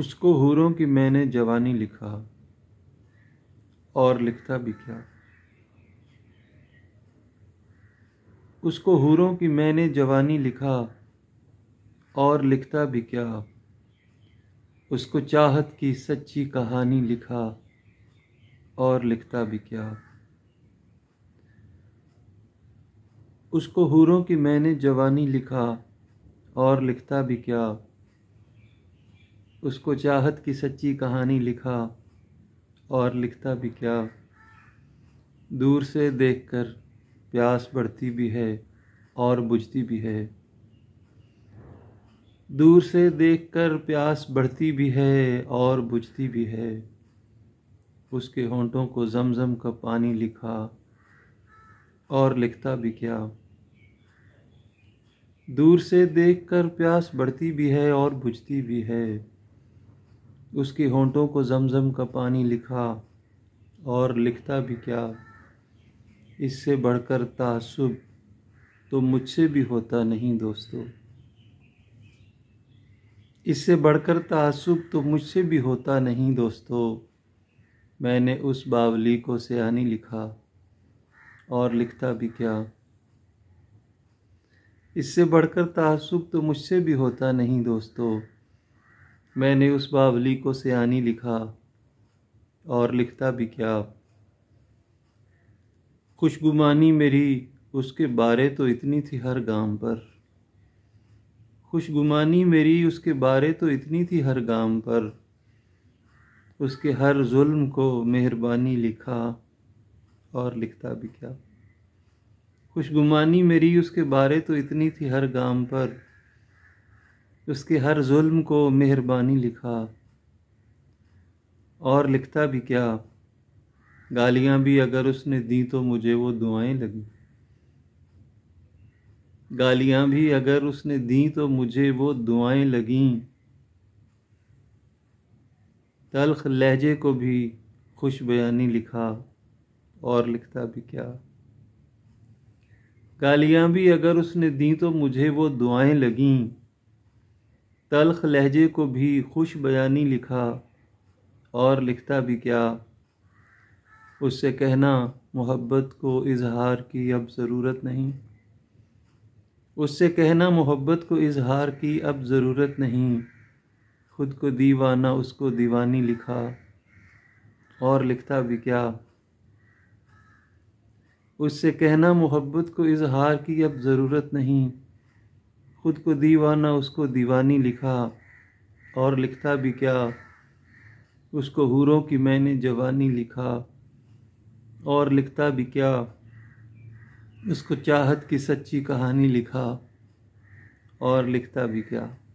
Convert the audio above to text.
उसको हूरों की मैंने जवानी लिखा और लिखता भी क्या उसको हूरों की मैंने जवानी लिखा और लिखता भी क्या उसको चाहत की सच्ची कहानी लिखा और लिखता भी क्या उसको हूरों की मैंने जवानी लिखा और लिखता भी क्या उसको चाहत की सच्ची कहानी लिखा और लिखता भी क्या दूर से देखकर प्यास बढ़ती भी है और बुझती भी है दूर से देखकर प्यास बढ़ती भी है और बुझती भी है उसके होंठों को जमजम का पानी लिखा और लिखता भी क्या दूर से देखकर प्यास बढ़ती भी है और बुझती भी है उसके होंठों को जमजम का पानी लिखा और लिखता भी क्या इससे बढ़कर तासुब तो मुझसे भी होता नहीं दोस्तों इससे बढ़कर तासुब तो मुझसे भी होता नहीं दोस्तों मैंने उस बावली को सयानी लिखा और लिखता भी क्या इससे बढ़कर तासुब तो मुझसे भी होता नहीं दोस्तों मैंने उस बावली को सियानी लिखा और लिखता भी क्या खुशगुमानी मेरी उसके बारे तो इतनी थी हर गाम पर खुशगुमानी मेरी उसके बारे तो इतनी थी हर गाम पर उसके हर जुल्म को मेहरबानी लिखा और लिखता भी क्या खुशगुमानी मेरी उसके बारे तो इतनी थी हर गाम पर उसके हर जुल्म को मेहरबानी लिखा और लिखता भी क्या गालियां भी अगर उसने दी तो मुझे वो दुआएं लगी गालियां भी अगर उसने दी तो मुझे वो दुआएं लगीं तलख लहजे को भी खुश बयानी लिखा और लिखता भी क्या गालियां भी अगर उसने दी तो मुझे वो दुआएं लगीं तलख लहजे को भी खुश बयानी लिखा और लिखता भी क्या उससे कहना मोहब्बत को इजहार की अब ज़रूरत नहीं उससे कहना मोहब्बत को इजहार की अब ज़रूरत नहीं खुद को दीवाना उसको दीवानी लिखा और लिखता भी क्या उससे कहना मोहब्बत को इजहार की अब ज़रूरत नहीं खुद को दीवाना उसको दीवानी लिखा और लिखता भी क्या उसको हूरों की मैंने जवानी लिखा और लिखता भी क्या उसको चाहत की सच्ची कहानी लिखा और लिखता भी क्या